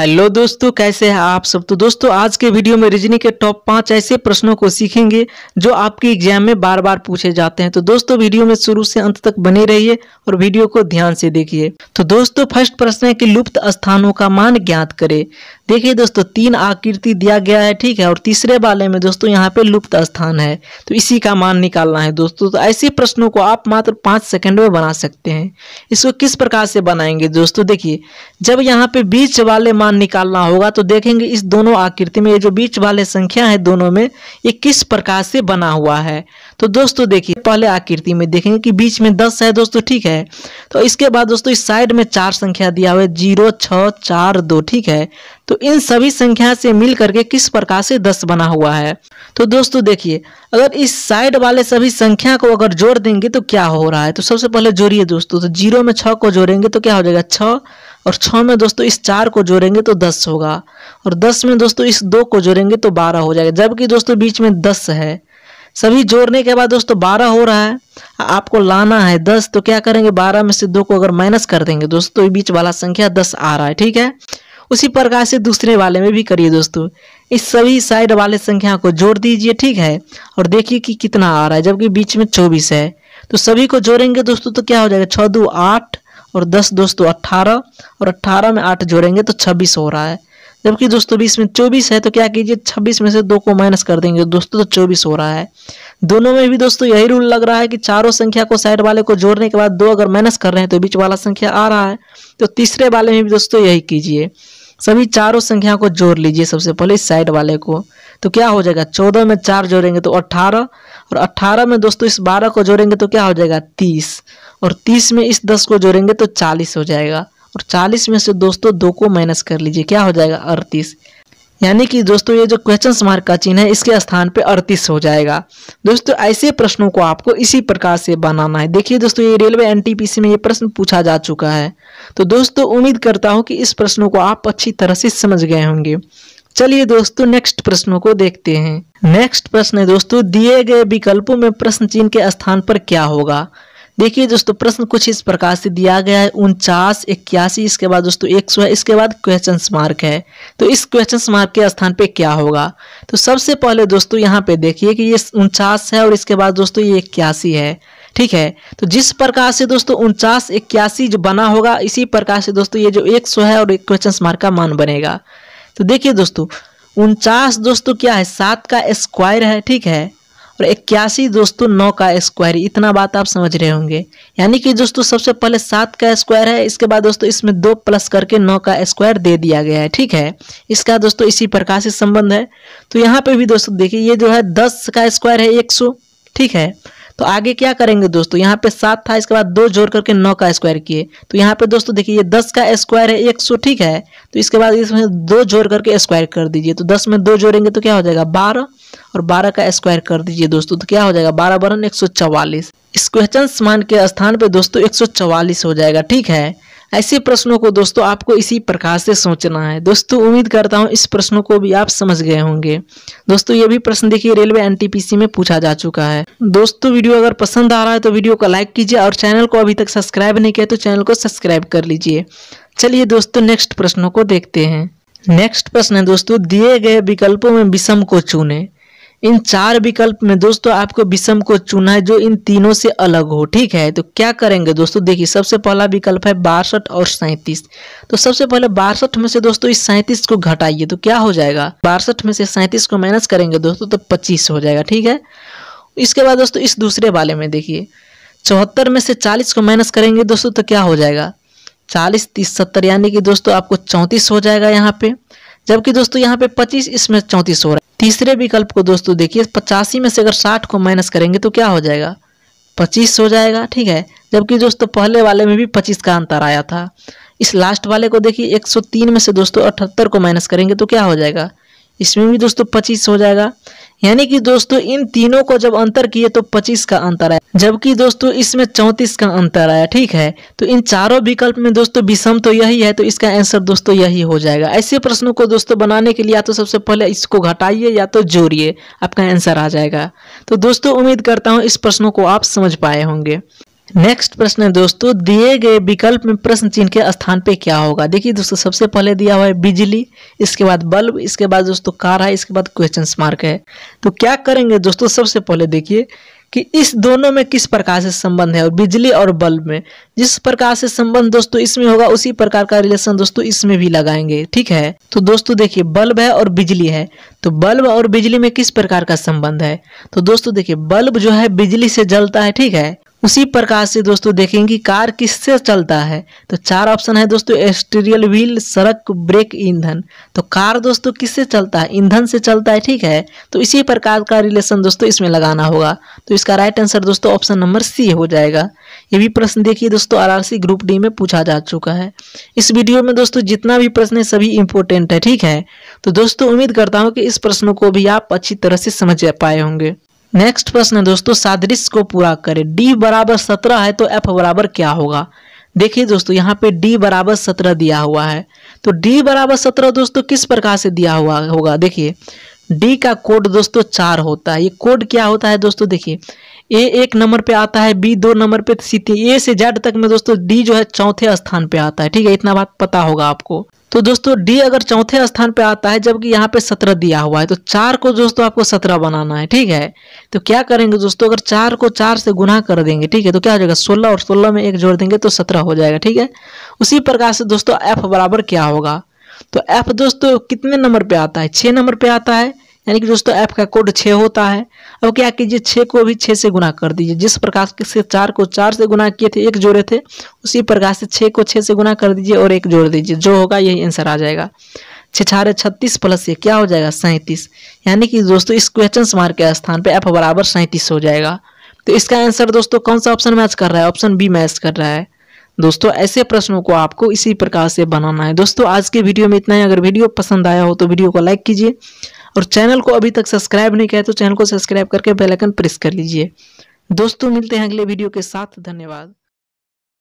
hello दोस्तों कैसे हैं आप सब तो दोस्तों आज के वीडियो में रिजनी के टॉप पांच ऐसे प्रश्नों को सीखेंगे जो आपके एग्जाम में बार बार पूछे जाते हैं तो दोस्तों वीडियो में शुरू से अंत तक बने रहिए और वीडियो को ध्यान से देखिए तो दोस्तों फर्स्ट प्रश्न है कि लुप्त स्थानों का मान ज्ञात करे देखिए दोस्तों तीन आकृति दिया गया है ठीक है और तीसरे वाले में दोस्तों यहाँ पे लुप्त स्थान है तो इसी का मान निकालना है दोस्तों तो ऐसे प्रश्नों को आप मात्र पाँच सेकंड में बना सकते हैं इसको किस प्रकार से बनाएंगे दोस्तों देखिए जब यहाँ पे बीच वाले मान निकालना होगा तो देखेंगे इस दोनों आकृति में ये जो बीच वाले संख्या है दोनों में ये किस प्रकार से बना हुआ है तो दोस्तों देखिए पहले आकृति में देखेंगे कि बीच में दस है दोस्तों ठीक है तो इसके बाद दोस्तों इस साइड में चार संख्या दिया हुआ है जीरो छः चार दो ठीक है तो इन सभी संख्या से मिल करके किस प्रकार से दस बना हुआ है तो दोस्तों देखिए अगर इस साइड वाले सभी संख्या को अगर जोड़ देंगे तो क्या हो रहा है तो सबसे पहले जोड़िए दोस्तों तो जीरो में छः को जोड़ेंगे तो क्या हो जाएगा छः और छः में दोस्तों इस चार को जोड़ेंगे तो दस होगा और दस में दोस्तों इस दो को जोड़ेंगे तो बारह हो जाएगा जबकि दोस्तों बीच में दस है सभी जोड़ने के बाद दोस्तों बारह हो रहा है आपको लाना है दस तो क्या करेंगे बारह में से दो को अगर माइनस कर देंगे दोस्तों तो बीच वाला संख्या दस आ रहा है ठीक है उसी प्रकार से दूसरे वाले में भी करिए दोस्तों इस सभी साइड वाले संख्या को जोड़ दीजिए ठीक है और देखिए कि कितना आ रहा है जबकि बीच में चौबीस है तो सभी को जोड़ेंगे दोस्तों तो क्या हो जाएगा छः दो आठ और दस दोस्तों अट्ठारह और अट्ठारह में आठ जोड़ेंगे तो छब्बीस हो रहा है जबकि दोस्तों बीस में चौबीस है तो क्या कीजिए छब्बीस में से दो को माइनस कर देंगे दोस्तों तो चौबीस हो रहा है दोनों में भी दोस्तों यही रूल लग रहा है कि चारों संख्या को साइड वाले को जोड़ने के बाद दो अगर माइनस कर रहे हैं तो बीच वाला संख्या आ रहा है तो तीसरे वाले में भी दोस्तों यही कीजिए सभी चारों संख्या को जोड़ लीजिए सबसे पहले इस साइड वाले को तो क्या हो जाएगा चौदह में चार जोड़ेंगे तो अट्ठारह और अट्ठारह में दोस्तों इस बारह को जोड़ेंगे तो क्या हो जाएगा तीस और तीस में इस दस को जोड़ेंगे तो चालीस हो जाएगा और चालीस में से दोस्तों दो को माइनस कर लीजिए क्या हो जाएगा अड़तीस यानी कि दोस्तों ये जो क्वेश्चन मार्क का चिन्ह है इसके स्थान पे अड़तीस हो जाएगा दोस्तों ऐसे प्रश्नों को आपको इसी प्रकार से बनाना है देखिए दोस्तों ये रेलवे एनटीपीसी में ये प्रश्न पूछा जा चुका है तो दोस्तों उम्मीद करता हूँ कि इस प्रश्नों को आप अच्छी तरह से समझ गए होंगे चलिए दोस्तों नेक्स्ट प्रश्नों को देखते हैं नेक्स्ट प्रश्न है दोस्तों दिए गए विकल्पों में प्रश्न चिन्ह के स्थान पर क्या होगा देखिए दोस्तों प्रश्न कुछ इस प्रकार से दिया गया है उनचास इक्यासी इसके बाद दोस्तों एक सौ है इसके बाद क्वेश्चन मार्क है तो इस क्वेश्चन मार्क के स्थान पे क्या होगा तो सबसे पहले दोस्तों यहाँ पे देखिए कि ये उनचास है और इसके बाद दोस्तों ये इक्यासी है ठीक है तो जिस प्रकार से दोस्तों उनचास इक्यासी जो बना होगा इसी प्रकार से दोस्तों ये जो एक सौ है और एक क्वेश्चन मार्क का मान बनेगा तो देखिए दोस्तों उनचास दोस्तों क्या है सात का स्क्वायर है ठीक है और इक्यासी दोस्तों नौ का स्क्वायर इतना बात आप समझ रहे होंगे यानी कि दोस्तों सबसे पहले सात का स्क्वायर है इसके बाद दोस्तों इसमें दो प्लस करके नौ का स्क्वायर दे दिया गया है ठीक है इसका दोस्तों इसी प्रकार से संबंध है तो यहाँ पे भी दोस्तों देखिए ये जो है दस का स्क्वायर है एक ठीक है तो आगे क्या करेंगे दोस्तों यहाँ पे सात था इसके बाद दो जोड़ करके नौ का स्क्वायर किए तो यहाँ पे दोस्तों देखिए ये दस का स्क्वायर है एक सौ ठीक है तो इसके बाद इसमें दो जोड़ करके स्क्वायर कर दीजिए तो दस में दो जोड़ेंगे तो क्या हो जाएगा बारह और बारह का स्क्वायर कर दीजिए दोस्तों तो क्या हो जाएगा बारह बरन एक सौ चवालीस इस क्वेश्चन मान के स्थान पर दोस्तों एक सौ चवालीस हो जाएगा ठीक है ऐसे प्रश्नों को दोस्तों आपको इसी प्रकार से सोचना है दोस्तों उम्मीद करता हूँ इस प्रश्नों को भी आप समझ गए होंगे दोस्तों ये भी प्रश्न देखिए रेलवे एनटीपीसी में पूछा जा चुका है दोस्तों वीडियो अगर पसंद आ रहा है तो वीडियो को लाइक कीजिए और चैनल को अभी तक सब्सक्राइब नहीं किया तो चैनल को सब्सक्राइब कर लीजिए चलिए दोस्तों नेक्स्ट प्रश्नों को देखते हैं नेक्स्ट प्रश्न है दोस्तों दिए गए विकल्पों में विषम को चुने इन चार विकल्प में दोस्तों आपको विषम को चुना है जो इन तीनों से अलग हो ठीक है तो क्या करेंगे दोस्तों देखिए सबसे पहला विकल्प है बासठ और सैंतीस तो सबसे पहले बासठ में से दोस्तों इस सैंतीस को घटाइए तो क्या हो जाएगा बासठ में से सैंतीस को माइनस करेंगे दोस्तों तो पच्चीस हो जाएगा ठीक है इसके बाद दोस्तों इस दूसरे वाले में देखिए चौहत्तर में से चालीस को माइनस करेंगे दोस्तों तो क्या हो जाएगा चालीस तीस सत्तर यानी कि दोस्तों आपको चौंतीस हो जाएगा यहाँ पे जबकि दोस्तों यहाँ पे पच्चीस इसमें चौंतीस हो रहा है तीसरे विकल्प को दोस्तों देखिए पचासी में से अगर साठ को माइनस करेंगे तो क्या हो जाएगा पच्चीस हो जाएगा ठीक है जबकि दोस्तों पहले वाले में भी पच्चीस का अंतर आया था इस लास्ट वाले को देखिए एक में से दोस्तों अठहत्तर को माइनस करेंगे तो क्या हो जाएगा इसमें भी दोस्तों पच्चीस हो जाएगा यानी कि दोस्तों इन तीनों को जब अंतर किए तो 25 का अंतर आया जबकि दोस्तों इसमें 34 का अंतर आया ठीक है तो इन चारों विकल्प में दोस्तों विषम तो यही है तो इसका आंसर दोस्तों यही हो जाएगा ऐसे प्रश्नों को दोस्तों बनाने के लिए या तो सबसे पहले इसको घटाइए या तो जोड़िए आपका आंसर आ जाएगा तो दोस्तों उम्मीद करता हूँ इस प्रश्नों को आप समझ पाए होंगे नेक्स्ट प्रश्न है दोस्तों दिए गए विकल्प में प्रश्न चिन्ह के स्थान पे क्या होगा देखिए दोस्तों सबसे पहले दिया हुआ है बिजली इसके बाद बल्ब इसके बाद दोस्तों कार है इसके बाद क्वेश्चन मार्क है तो क्या करेंगे दोस्तों सबसे पहले देखिए कि इस दोनों में किस प्रकार से संबंध है और बिजली और बल्ब में जिस प्रकार से संबंध दोस्तों इसमें होगा उसी प्रकार का रिलेशन दोस्तों इसमें भी लगाएंगे ठीक है तो दोस्तों देखिए बल्ब है और बिजली है तो बल्ब और बिजली में किस प्रकार का संबंध है तो दोस्तों देखिए बल्ब जो है बिजली से जलता है ठीक है उसी प्रकार से दोस्तों देखेंगे कार किससे चलता है तो चार ऑप्शन है दोस्तों एस्टीरियल व्हील सड़क ब्रेक ईंधन तो कार दोस्तों किससे चलता है ईंधन से चलता है ठीक है तो इसी प्रकार का रिलेशन दोस्तों इसमें लगाना होगा तो इसका राइट आंसर दोस्तों ऑप्शन नंबर सी हो जाएगा ये भी प्रश्न देखिए दोस्तों सी ग्रुप डी में पूछा जा चुका है इस वीडियो में दोस्तों जितना भी प्रश्न है सभी इंपॉर्टेंट है ठीक है तो दोस्तों उम्मीद करता हूँ कि इस प्रश्नों को भी आप अच्छी तरह से समझ पाए होंगे नेक्स्ट प्रश्न है दोस्तों सादृश्य को पूरा करें डी बराबर सत्रह है तो एफ बराबर क्या होगा देखिए दोस्तों यहाँ पे d बराबर सत्रह दिया हुआ है तो d बराबर सत्रह दोस्तों किस प्रकार से दिया हुआ होगा देखिए d का कोड दोस्तों चार होता है ये कोड क्या होता है दोस्तों देखिए ए एक नंबर पे आता है बी दो नंबर पे सी तीन ए से जेड तक में दोस्तों डी जो है चौथे स्थान पे आता है ठीक है इतना बात पता होगा आपको तो दोस्तों डी अगर चौथे स्थान पे आता है जबकि यहाँ पे सत्रह दिया हुआ है तो चार को दोस्तों आपको सत्रह बनाना है ठीक है तो क्या करेंगे दोस्तों अगर चार को चार से गुना कर देंगे ठीक है तो क्या हो जाएगा सोलह और सोलह में एक जोड़ देंगे तो सत्रह हो जाएगा ठीक है उसी प्रकार से दोस्तों एफ बराबर क्या होगा तो एफ दोस्तों कितने नंबर पे आता है छः नंबर पे आता है यानी कि दोस्तों एफ का कोड छः होता है अब क्या कीजिए छः को भी छः से गुना कर दीजिए जिस प्रकार से चार को चार से गुना किए थे एक जोड़े थे उसी प्रकार से छः को छः से गुना कर दीजिए और एक जोड़ दीजिए जो होगा यही आंसर आ जाएगा छिछारे छत्तीस प्लस ये क्या हो जाएगा सैंतीस यानी कि दोस्तों इस क्वेश्चन मार्क के स्थान पर एफ बराबर सैंतीस हो जाएगा तो इसका आंसर दोस्तों कौन सा ऑप्शन मैच कर रहा है ऑप्शन बी मैच कर रहा है दोस्तों ऐसे प्रश्नों को आपको इसी प्रकार से बनाना है दोस्तों आज के वीडियो में इतना ही अगर वीडियो पसंद आया हो तो वीडियो को लाइक कीजिए और चैनल को अभी तक सब्सक्राइब नहीं किया है तो चैनल को सब्सक्राइब करके बेलाइकन प्रेस कर लीजिए दोस्तों मिलते हैं अगले वीडियो के साथ धन्यवाद